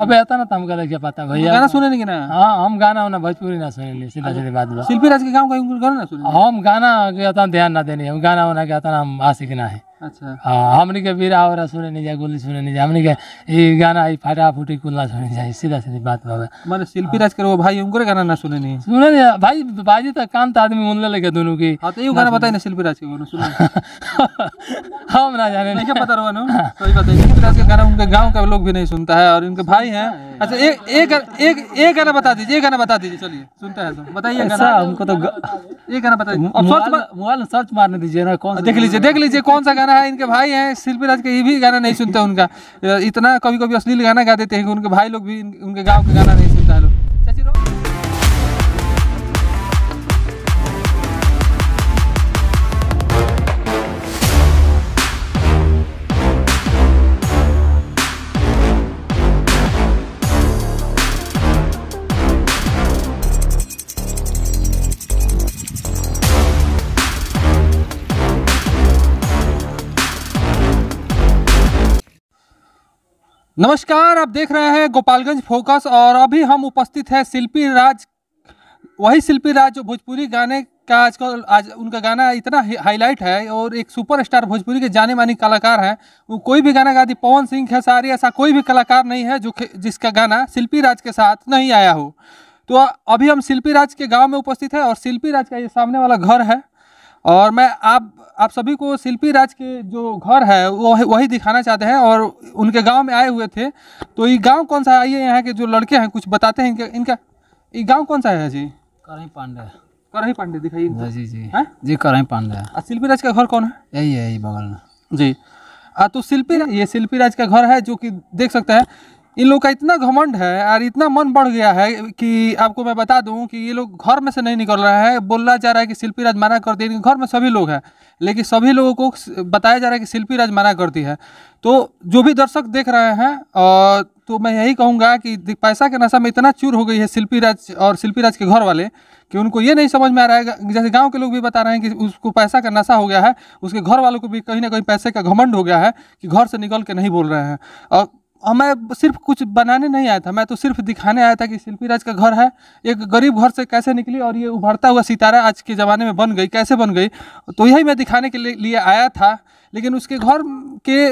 अबे आता ना तुमका लगे पता भैया गाना सुने नहीं ना हाँ हम गाना होना भोजपुरी ना सुने लिए सीधा सीधी बात शिल्पी राज के गाँव का गाना ना सुने हम गाना के ध्यान ना देने हम गाना होना के आता हम आशिक ना है हमने के बीरा और सुने नहीं जाए गोली सुने नहीं जाए हमने के ये गाना ये फाटा फूटी कुल्ला सुने जाए सीधा सीधी बात बाबा माने शिल्पी राज के वो भाई उनको गाना ना सुने नहीं सुने नहीं भाई बाजी तक काम तो आदमी मुल्ले लगे दोनों की हां तो ये गाना बताए ना शिल्पी राज के वो सुने हम ना जाने नहीं क्या पता रहो ना सही बात है शिल्पी राज के गाना उनके गांव का लोग भी नहीं सुनता है और उनके भाई हैं अच्छा एक एक एक एक गाना बता दीजिए एक गाना बता दीजिए चलिए सुनता है तो बताइए गाना हमको तो एक गाना बता दीजिए अब सर्च मोबाइल सर्च मारने दीजिए ना कौन सा देख लीजिए देख लीजिए कौन सा गाना गाना है इनके भाई हैं शिल्पी राज के ये भी गाना नहीं सुनते उनका इतना कभी कभी अश्लील गाना गा देते हैं कि उनके भाई लोग भी उनके गाँव के गाना नहीं सुनते नमस्कार आप देख रहे हैं गोपालगंज फोकस और अभी हम उपस्थित हैं शिल्पी राज वही शिल्पी राज जो भोजपुरी गाने का आजकल आज उनका गाना इतना हाईलाइट है और एक सुपरस्टार भोजपुरी के जाने माने कलाकार हैं वो कोई भी गाना गाती पवन सिंह खेसारी ऐसा कोई भी कलाकार नहीं है जो जिसका गाना शिल्पी राज के साथ नहीं आया हो तो अभी हम शिल्पी राज के गाँव में उपस्थित है और शिल्पी राज का ये सामने वाला घर है और मैं आप आप सभी को शिल्पी राज के जो घर है वो वही दिखाना चाहते हैं और उनके गांव में आए हुए थे तो ये गांव कौन सा है आइए यहाँ के जो लड़के हैं कुछ बताते हैं इनका इनका ये गांव कौन सा है जी करही पांडे करही पांडे दिखाइए जी जी है जी करही पांडे शिल्पी राज का घर कौन है यही है यही बगल में जी आ, तो शिल्पी ये शिल्पी राज का घर है जो कि देख सकते हैं इन लोग का इतना घमंड है और इतना मन बढ़ गया है कि आपको मैं बता दूं कि ये लोग घर में से नहीं निकल रहे हैं बोला जा रहा है कि शिल्पी राज मना करती है घर में सभी लोग हैं लेकिन सभी लोगों को बताया जा रहा है कि शिल्पी राज मना करती है तो जो भी दर्शक देख रहे हैं और तो मैं यही कहूँगा कि पैसा के नशा में इतना चूर हो गई है शिल्पी राज और शिल्पी राज के घर वाले कि उनको ये नहीं समझ में आ रहा है जैसे गांव के लोग भी बता रहे हैं कि उसको पैसा का नशा हो गया है उसके घर वालों को भी कहीं ना कहीं पैसे का घमंड हो गया है कि घर से निकल के नहीं बोल रहे हैं और मैं सिर्फ कुछ बनाने नहीं आया था मैं तो सिर्फ दिखाने आया था कि शिल्पी राज का घर है एक गरीब घर से कैसे निकली और ये उभरता हुआ सितारा आज के ज़माने में बन गई कैसे बन गई तो यही मैं दिखाने के लिए आया था लेकिन उसके घर के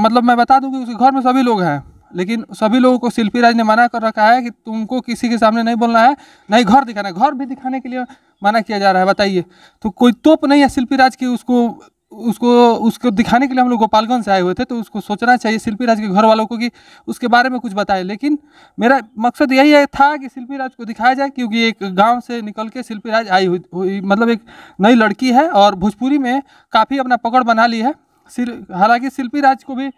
मतलब मैं बता दूँ कि उसके घर में सभी लोग हैं लेकिन सभी लोगों को शिल्पी राज ने मना कर रखा है कि तुमको किसी के सामने नहीं बोलना है नहीं घर दिखाना है घर भी दिखाने के लिए मना किया जा रहा है बताइए तो कोई तोप नहीं है शिल्पी राज की उसको उसको उसको दिखाने के लिए हम लोग गोपालगंज से आए हुए थे तो उसको सोचना चाहिए शिल्पी राज के घर वालों को कि उसके बारे में कुछ बताएं लेकिन मेरा मकसद यही है था कि शिल्पी राज को दिखाया जाए क्योंकि एक गांव से निकल के शिल्पी राज आई हुई, हुई मतलब एक नई लड़की है और भोजपुरी में काफ़ी अपना पकड़ बना ली है हालांकि शिल्पी राज को भी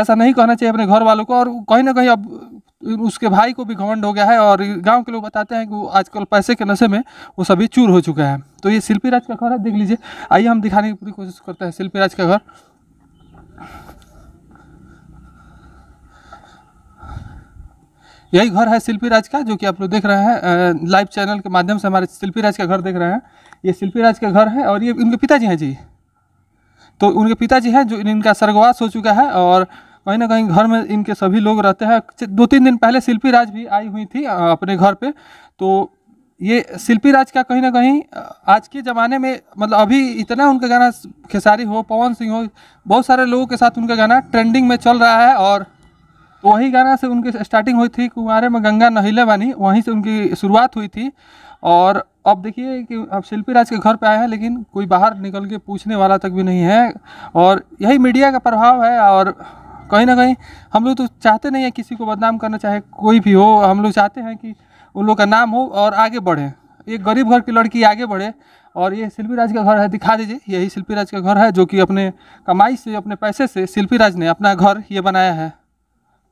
ऐसा नहीं कहना चाहिए अपने घर वालों को और कहीं ना कहीं अब उसके भाई को भी घमंड हो गया है और गांव के लोग बताते हैं कि वो आजकल पैसे के नशे में वो सभी चूर हो चुका है तो ये शिल्पी राज का घर है देख लीजिए आइए हम दिखाने की पूरी कोशिश करते हैं शिल्पी राज का घर यही घर है शिल्पी राज का जो कि आप लोग देख रहे हैं लाइव चैनल के माध्यम से हमारे शिल्पी राज का घर देख रहे हैं ये शिल्पी राज का घर है और ये इनके पिताजी हैं जी तो उनके पिताजी हैं जो इनका स्वर्गवास हो चुका है और कहीं ना कहीं घर में इनके सभी लोग रहते हैं दो तीन दिन पहले शिल्पी राज भी आई हुई थी अपने घर पे तो ये शिल्पी राज का कहीं ना कहीं आज के ज़माने में मतलब अभी इतना उनका गाना खेसारी हो पवन सिंह हो बहुत सारे लोगों के साथ उनका गाना ट्रेंडिंग में चल रहा है और वही गाना से उनकी स्टार्टिंग हुई थी कुमारे में गंगा नहिले वानी वहीं से उनकी शुरुआत हुई थी और अब देखिए कि अब शिल्पी राज के घर पे आए हैं लेकिन कोई बाहर निकल के पूछने वाला तक भी नहीं है और यही मीडिया का प्रभाव है और कहीं ना कहीं हम लोग तो चाहते नहीं हैं किसी को बदनाम करना चाहे कोई भी हो हम लोग चाहते हैं कि उन लोग का नाम हो और आगे बढ़े एक गरीब घर की लड़की आगे बढ़े और ये शिल्पी राज का घर है दिखा दीजिए यही शिल्पी राज का घर है जो कि अपने कमाई से अपने पैसे से शिल्पी राज ने अपना घर ये बनाया है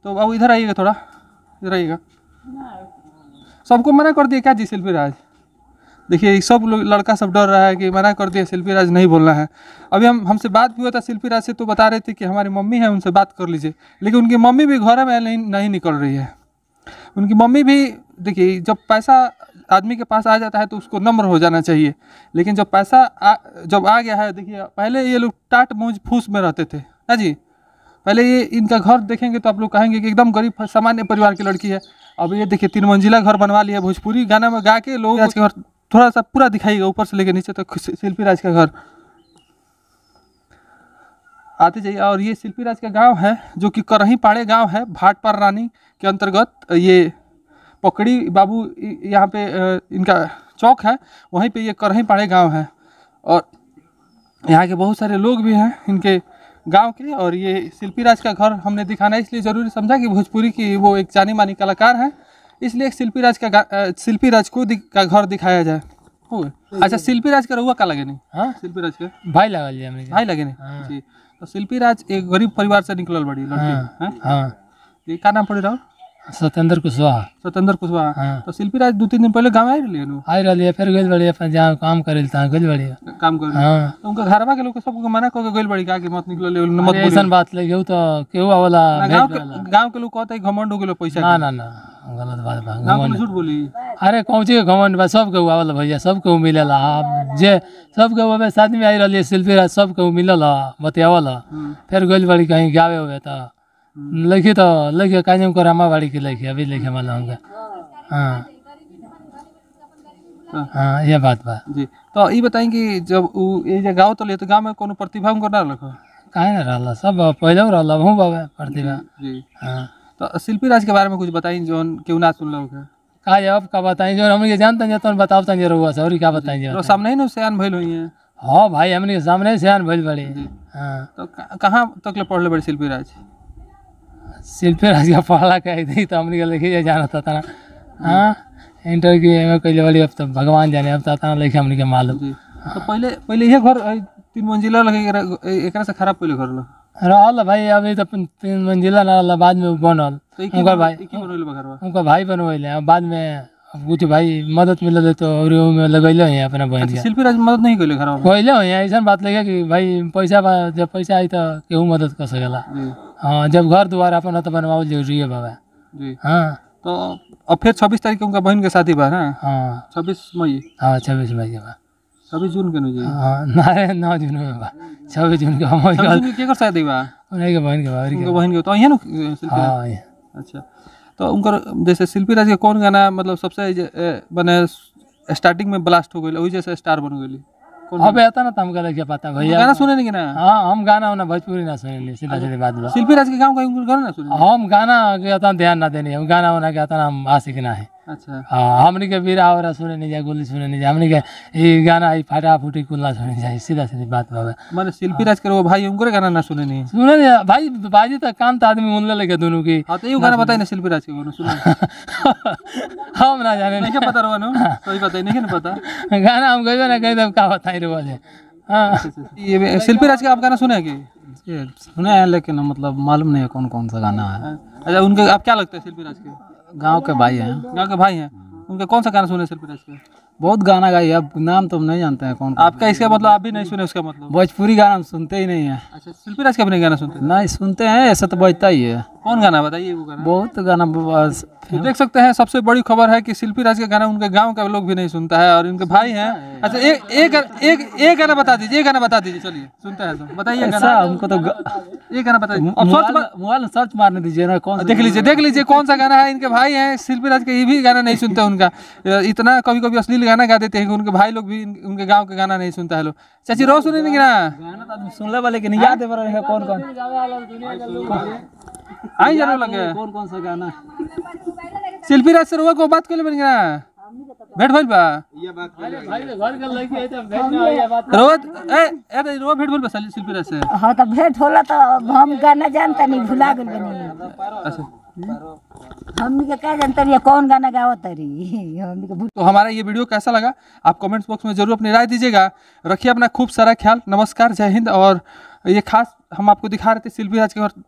तो अब इधर आइएगा थोड़ा इधर आइएगा सबको मना कर दिया क्या जी शिल्पी राज देखिए सब लोग लड़का सब डर रहा है कि मना कर दिया शिल्पी राज नहीं बोलना है अभी हम हमसे बात भी हुआ था शिल्पी राज से तो बता रहे थे कि हमारी मम्मी है उनसे बात कर लीजिए लेकिन उनकी मम्मी भी घर में नहीं नहीं निकल रही है उनकी मम्मी भी देखिए जब पैसा आदमी के पास आ जाता है तो उसको नम्र हो जाना चाहिए लेकिन जब पैसा आ, जब आ गया है देखिए पहले ये लोग टाट मूज फूस में रहते थे ना जी पहले ये इनका घर देखेंगे तो आप लोग कहेंगे कि एकदम गरीब सामान्य परिवार की लड़की है अब ये देखिए तीन मंजिला घर बनवा लिया भोजपुरी गाना में गा के लोग आज के घर थोड़ा सा पूरा दिखाइएगा ऊपर से लेकर नीचे तक शिल्पी राज का घर आते जाइए और ये शिल्पी राज का गांव है जो कि करही पाड़े गांव है भाटपार रानी के अंतर्गत ये पकड़ी बाबू यहाँ पे इनका चौक है वहीं पे ये करही पाड़े गांव है और यहाँ के बहुत सारे लोग भी हैं इनके गांव के और ये शिल्पी राज का घर हमने दिखाना इसलिए ज़रूरी समझा कि भोजपुरी की वो एक जानी मानी कलाकार हैं इसलिए शिल्पी राज का शिल्पी राज को का घर दिखाया जाए अच्छा शिल्पी राज का रहुआ का लगे नहीं हाँ शिल्पी राज का भाई लगा लिया भाई लगे नहीं हाँ। जी तो शिल्पी राज एक गरीब परिवार से निकल बड़ी लड़की हाँ, हाँ। का नाम पड़े रहा सतेंद्र कुशवाहा सत्येंद्र कुशवाहा हाँ। तो शिल्पी राज दो तीन दिन पहले गाँव आए रही आई रही है फिर गइल बड़ी अपन जहाँ काम करे बड़ी काम कर हाँ तो उनका घरवा के लोग सबको मना कर गइल बड़ी का के मत निकल ले मत बात ले गेहूं तो केहू आवला गाँव के लोग कहते हैं घमंड हो गेलो पैसा ना ना ना गलत बात बा घमंड झूठ बोली अरे के घमंड बा सब के भैया सब के मिलेला आप जे सब अबे साथ में आई रही शिल्पी राज सब हाँ। फिर गइल बड़ी कहीं गावे हुए लखी तो लखियो काजम को बाड़ी की लखी अभी लिखे माला होंगे हाँ हाँ ये बात बा जी तो ये बताएं कि जब उ ये जे गाँव तो लिए तो गाँव में कोनो प्रतिभा हुनकर ना रखो कहीं ना रहला सब पहले रहला हूँ बाबा प्रतिभा जी हाँ तो शिल्पी राज के बारे में कुछ बताई जोन क्यों ना सुन लोग का जब का बताई जो हम ये जानते हैं तो बताओ तो रहुआ से और क्या बताई जो सामने ही ना सयान भइल हुई है हाँ भाई हमने सामने सयान भइल बड़ी हाँ तो कहाँ तक ले पढ़ले बड़ी शिल्पी राज राज पढ़ला ಶಿಲ್ಪಿ ರಾಜ್ಗೆ तो हमने ಅಮ್ನಿಗೆ लेके जाना था तना हाँ इंटरव्यू की एम कैले वाली अब तो भगवान जाने अब तो ताता लेके हमने के मालूम हाँ। तो पहले पहले ये घर तीन मंजिला लगे एक से खराब पहले घर रहा भाई अभी तो तीन मंजिला ना रहा बाद में बनल तो उनका भाई उनका भाई बनवेले बाद में अब कुछ भाई मदद मिल तो और में लगैले अपना बहन शिल्पी अच्छा, राज मदद नहीं कैले घर कैले हैं ऐसा बात लगे कि भाई पैसा जब पैसा आई तो केहू मदद कर सकेला हाँ जब घर द्वार अपन तो बनवाओ जरूरी है बाबा जी हाँ तो अब फिर छब्बीस तारीख को उनका बहन के शादी बा ना हाँ? हाँ छब्बीस मई हाँ छब्बीस मई के बा छब्बीस जून के नुजी हाँ ना नौ जून में बा छब्बीस जून के हमारे के केकर शादी बा उन्हीं के बहन के बा उनके बहन के तो यहाँ हाँ अच्छा तो उनका जैसे शिल्पी राज के कौन गाना मतलब सबसे मैंने स्टार्टिंग में ब्लास्ट हो गई वही जैसे स्टार बन गई अब आता ना तम तो हम गलत पता भैया गाना सुने नहीं ना हाँ हम गाना ना भोजपुरी ना सुने सीधा सीधी बात शिल्पी राज के गाँव का गाना सुने हम गाना के ध्यान ना देने हम गाना वाना के आता हम आशिक ना है अच्छा हाँ हमने के बिरा और सुने नहीं जाए गोली सुने नहीं जाए हमने के ये गाना ही फाटा फूटी कुल्ला सुने जाए सीधा सीधी बात बाबा माने शिल्पी राज करो भाई उनकर गाना ना सुने नहीं सुने नहीं भाई बाजी तो काम तो आदमी उन लगे दोनों की हाँ तो ये गाना बताए ना शिल्पी राज के गाना सुने हम ना जाने नहीं पता रहो ना कोई पता नहीं ना पता गाना हम गए ना कहीं तब का बताए रहो बजे हाँ अच्छा, अच्छा, अच्छा। ये शिल्पी राज के आप गाना सुने कि सुने हैं लेकिन मतलब मालूम नहीं है कौन कौन सा गाना है अच्छा उनके आप क्या लगता है शिल्पी राज के गांव के भाई हैं गांव के भाई हैं हाँ। उनके कौन सा गाना सुने सिर्फ बहुत गाना गाई अब नाम तो हम नहीं जानते हैं कौन आपका इसका मतलब आप भी नहीं सुने उसका मतलब भोजपुरी गाना हम सुनते ही नहीं है अच्छा शिल्पी राज के अपने गाना सुनते नहीं सुनते हैं ऐसा तो बजता ही है कौन गाना बताइए वो गाना बहुत गाना बस तो देख सकते हैं सबसे बड़ी खबर है कि शिल्पी राज का गाना उनके गांव का लोग भी नहीं सुनता है और इनके भाई हैं अच्छा, अच्छा एक एक एक एक गाना बता दीजिए एक गाना बता दीजिए चलिए सुनते हैं तो बताइए गाना हमको तो एक गाना बता दीजिए अब सर्च मोबाइल में सर्च मारने दीजिए ना कौन देख लीजिए देख लीजिए कौन सा गाना है इनके भाई हैं शिल्पी राज के ये भी गाना नहीं सुनते उनका इतना कभी कभी अश्लील गाना गा देते हैं कि उनके भाई लोग भी उनके गाँव का गाना नहीं सुनता है लोग चाची रो सुने गाना तो सुन ले वाले के नहीं याद है कौन कौन आई जरो लगे कौन कौन सा गाना शिल्पी राज सर को बात कोले बन गया भेट भइल बा ये बात भाई घर के लेके आए त भेट ना ये बात रोहित ए ए त रो भेट भइल बा शिल्पी राज से हां तो भेट होला तो हम गाना जानता नहीं भुला गेल बनी अच्छा हम के क्या जानते रही कौन गाना गावत रही हम के तो हमारा ये वीडियो कैसा लगा आप कमेंट्स बॉक्स में जरूर अपनी राय दीजिएगा रखिए अपना खूब सारा ख्याल नमस्कार जय हिंद और ये खास हम आपको दिखा रहे थे शिल्पी राज के घर